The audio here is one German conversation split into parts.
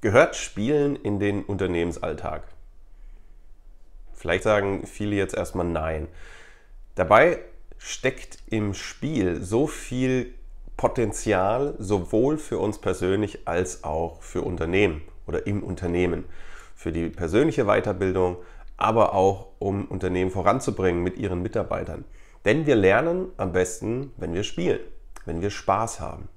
Gehört Spielen in den Unternehmensalltag? Vielleicht sagen viele jetzt erstmal nein. Dabei steckt im Spiel so viel Potenzial sowohl für uns persönlich als auch für Unternehmen oder im Unternehmen. Für die persönliche Weiterbildung, aber auch um Unternehmen voranzubringen mit ihren Mitarbeitern. Denn wir lernen am besten, wenn wir spielen, wenn wir Spaß haben.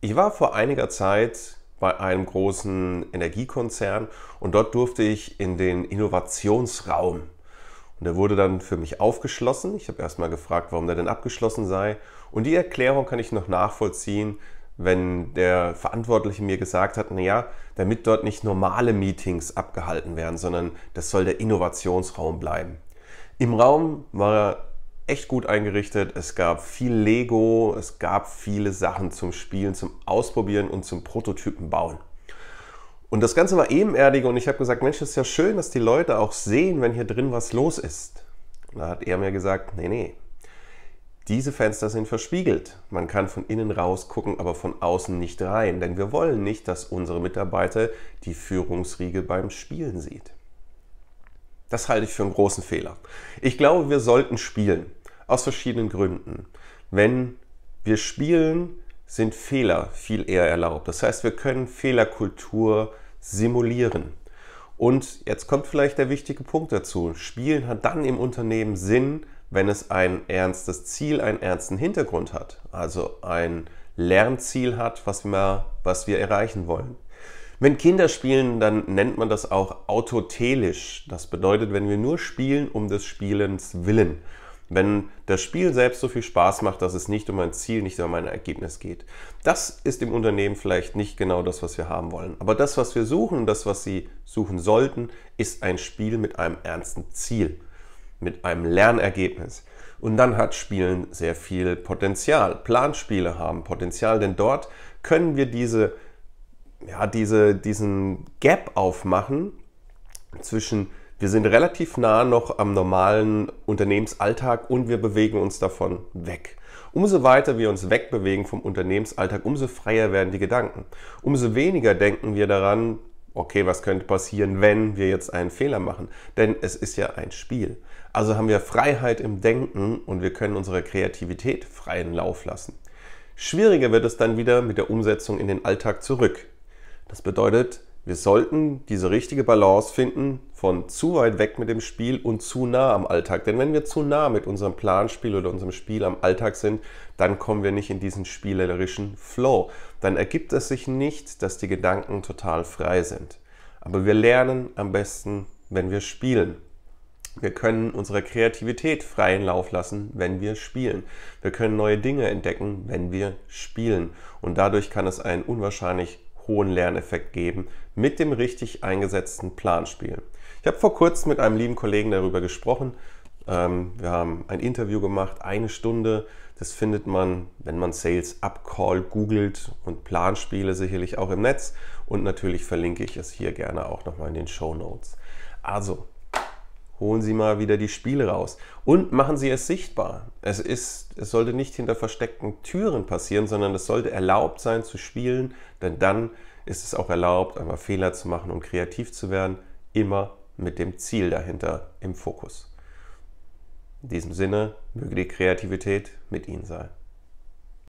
Ich war vor einiger Zeit bei einem großen Energiekonzern und dort durfte ich in den Innovationsraum. Und der wurde dann für mich aufgeschlossen. Ich habe erstmal gefragt, warum der denn abgeschlossen sei. Und die Erklärung kann ich noch nachvollziehen, wenn der Verantwortliche mir gesagt hat, naja, damit dort nicht normale Meetings abgehalten werden, sondern das soll der Innovationsraum bleiben. Im Raum war echt gut eingerichtet. Es gab viel Lego, es gab viele Sachen zum Spielen, zum Ausprobieren und zum Prototypen bauen. Und das Ganze war ebenerdig und ich habe gesagt, Mensch, ist ja schön, dass die Leute auch sehen, wenn hier drin was los ist. Und da hat er mir gesagt, nee, nee, diese Fenster sind verspiegelt. Man kann von innen raus gucken, aber von außen nicht rein, denn wir wollen nicht, dass unsere Mitarbeiter die Führungsriege beim Spielen sieht. Das halte ich für einen großen Fehler. Ich glaube, wir sollten spielen. Aus verschiedenen Gründen. Wenn wir spielen, sind Fehler viel eher erlaubt. Das heißt, wir können Fehlerkultur simulieren. Und jetzt kommt vielleicht der wichtige Punkt dazu. Spielen hat dann im Unternehmen Sinn, wenn es ein ernstes Ziel, einen ernsten Hintergrund hat. Also ein Lernziel hat, was wir, was wir erreichen wollen. Wenn Kinder spielen, dann nennt man das auch autotelisch. Das bedeutet, wenn wir nur spielen um des Spielens willen. Wenn das Spiel selbst so viel Spaß macht, dass es nicht um ein Ziel, nicht um ein Ergebnis geht. Das ist im Unternehmen vielleicht nicht genau das, was wir haben wollen. Aber das, was wir suchen und das, was Sie suchen sollten, ist ein Spiel mit einem ernsten Ziel, mit einem Lernergebnis. Und dann hat Spielen sehr viel Potenzial. Planspiele haben Potenzial, denn dort können wir diese ja, diese, diesen Gap aufmachen zwischen, wir sind relativ nah noch am normalen Unternehmensalltag und wir bewegen uns davon weg. Umso weiter wir uns wegbewegen vom Unternehmensalltag, umso freier werden die Gedanken. Umso weniger denken wir daran, okay, was könnte passieren, wenn wir jetzt einen Fehler machen? Denn es ist ja ein Spiel. Also haben wir Freiheit im Denken und wir können unsere Kreativität freien Lauf lassen. Schwieriger wird es dann wieder mit der Umsetzung in den Alltag zurück. Das bedeutet, wir sollten diese richtige Balance finden von zu weit weg mit dem Spiel und zu nah am Alltag. Denn wenn wir zu nah mit unserem Planspiel oder unserem Spiel am Alltag sind, dann kommen wir nicht in diesen spielerischen Flow. Dann ergibt es sich nicht, dass die Gedanken total frei sind. Aber wir lernen am besten, wenn wir spielen. Wir können unsere Kreativität freien Lauf lassen, wenn wir spielen. Wir können neue Dinge entdecken, wenn wir spielen. Und dadurch kann es ein unwahrscheinlich hohen Lerneffekt geben mit dem richtig eingesetzten Planspiel. Ich habe vor kurzem mit einem lieben Kollegen darüber gesprochen. Ähm, wir haben ein Interview gemacht, eine Stunde. Das findet man, wenn man Sales Upcall googelt und Planspiele sicherlich auch im Netz. Und natürlich verlinke ich es hier gerne auch nochmal in den Show Notes. Also, holen Sie mal wieder die Spiele raus und machen Sie es sichtbar. Es, ist, es sollte nicht hinter versteckten Türen passieren, sondern es sollte erlaubt sein zu spielen, denn dann ist es auch erlaubt, einmal Fehler zu machen und kreativ zu werden, immer mit dem Ziel dahinter im Fokus. In diesem Sinne möge die Kreativität mit Ihnen sein.